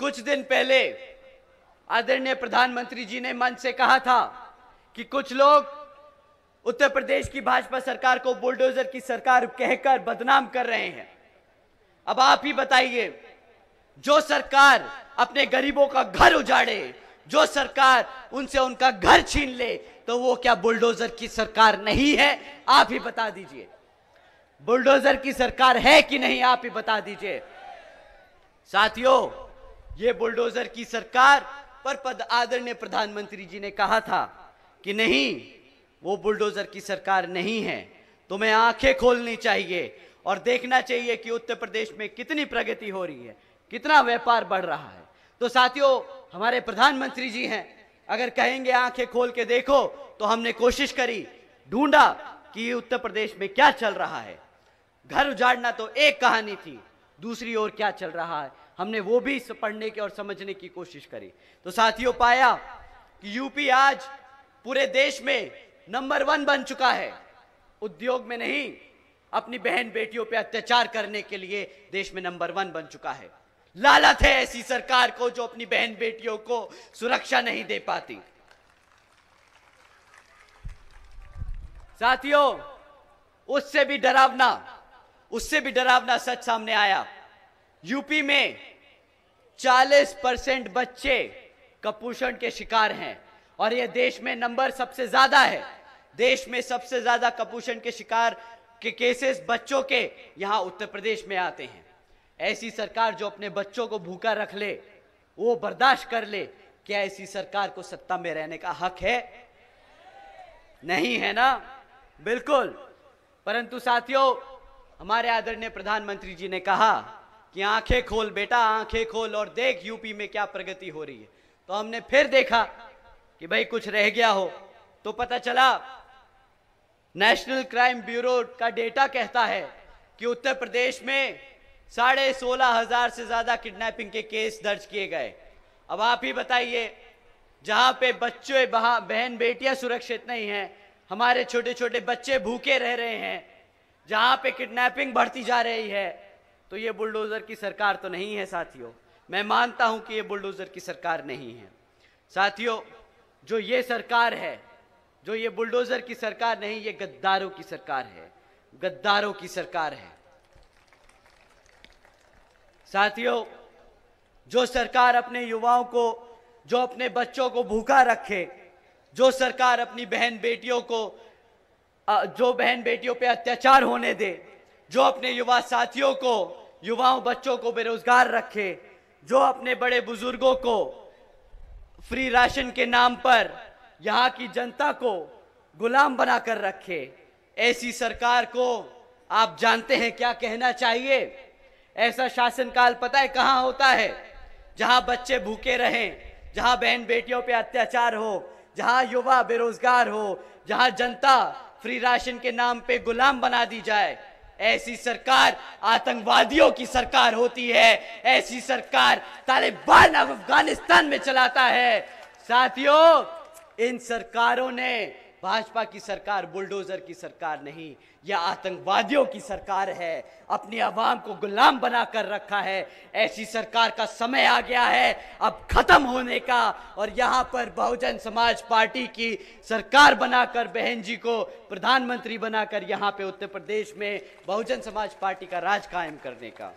कुछ दिन पहले आदरणीय प्रधानमंत्री जी ने मंच से कहा था कि कुछ लोग उत्तर प्रदेश की भाजपा सरकार को बुलडोजर की सरकार कहकर बदनाम कर रहे हैं अब आप ही बताइए जो सरकार अपने गरीबों का घर उजाड़े जो सरकार उनसे उनका घर छीन ले तो वो क्या बुलडोजर की सरकार नहीं है आप ही बता दीजिए बुलडोजर की सरकार है कि नहीं आप ही बता दीजिए साथियों ये बुलडोजर की सरकार पर पद आदरणीय प्रधानमंत्री जी ने कहा था कि नहीं वो बुलडोजर की सरकार नहीं है तुम्हें आंखें खोलनी चाहिए और देखना चाहिए कि उत्तर प्रदेश में कितनी प्रगति हो रही है कितना व्यापार बढ़ रहा है तो साथियों हमारे प्रधानमंत्री जी हैं अगर कहेंगे आंखें खोल के देखो तो हमने कोशिश करी ढूंढा कि उत्तर प्रदेश में क्या चल रहा है घर उजाड़ना तो एक कहानी थी दूसरी ओर क्या चल रहा है हमने वो भी पढ़ने की और समझने की कोशिश करी तो साथियों पाया कि यूपी आज पूरे देश में नंबर वन बन चुका है उद्योग में नहीं अपनी बहन बेटियों पर अत्याचार करने के लिए देश में नंबर वन बन चुका है लालत है ऐसी सरकार को जो अपनी बहन बेटियों को सुरक्षा नहीं दे पाती साथियों उससे भी डरावना उससे भी डरावना सच सामने आया यूपी में 40 परसेंट बच्चे कपोषण के शिकार हैं और यह देश में नंबर सबसे ज्यादा है देश में सबसे ज्यादा कपोषण के शिकार के केसेस बच्चों के यहां उत्तर प्रदेश में आते हैं ऐसी सरकार जो अपने बच्चों को भूखा रख ले वो बर्दाश्त कर ले क्या ऐसी सरकार को सत्ता में रहने का हक है नहीं है ना बिल्कुल परंतु साथियों हमारे आदरणीय प्रधानमंत्री जी ने कहा कि आंखें खोल बेटा आंखें खोल और देख यूपी में क्या प्रगति हो रही है तो हमने फिर देखा कि भाई कुछ रह गया हो तो पता चला नेशनल क्राइम ब्यूरो का डेटा कहता है कि उत्तर प्रदेश में साढ़े सोलह हजार से ज्यादा किडनैपिंग के केस दर्ज किए गए अब आप ही बताइए जहां पे बच्चे बहन बेटियां सुरक्षित नहीं हैं हमारे छोटे छोटे बच्चे भूखे रह रहे हैं जहां पे किडनैपिंग बढ़ती जा रही है तो ये बुलडोज़र की सरकार तो नहीं है साथियों मैं मानता हूं कि ये बुलडोज़र की सरकार नहीं है साथियों जो ये सरकार है जो ये बुलडोज़र की सरकार नहीं ये गद्दारों की सरकार है गद्दारों की सरकार है साथियों जो सरकार अपने युवाओं को जो अपने बच्चों को भूखा रखे जो सरकार अपनी बहन बेटियों को जो बहन बेटियों पे अत्याचार होने दे जो अपने युवा साथियों को युवाओं बच्चों को बेरोजगार रखे जो अपने बड़े बुजुर्गों को फ्री राशन के नाम पर यहाँ की जनता को गुलाम बना कर रखे ऐसी सरकार को आप जानते हैं क्या कहना चाहिए ऐसा शासनकाल पता है कहाँ होता है जहाँ बच्चे भूखे रहें जहाँ बहन बेटियों पे अत्याचार हो जहाँ युवा बेरोजगार हो जहाँ जनता फ्री राशन के नाम पे गुलाम बना दी जाए ऐसी सरकार आतंकवादियों की सरकार होती है ऐसी सरकार तालिबान अफगानिस्तान में चलाता है साथियों इन सरकारों ने भाजपा की सरकार बुलडोजर की सरकार नहीं यह आतंकवादियों की सरकार है अपनी आवाम को गुलाम बना कर रखा है ऐसी सरकार का समय आ गया है अब खत्म होने का और यहाँ पर बहुजन समाज पार्टी की सरकार बनाकर बहन जी को प्रधानमंत्री बनाकर यहाँ पे उत्तर प्रदेश में बहुजन समाज पार्टी का राज कायम करने का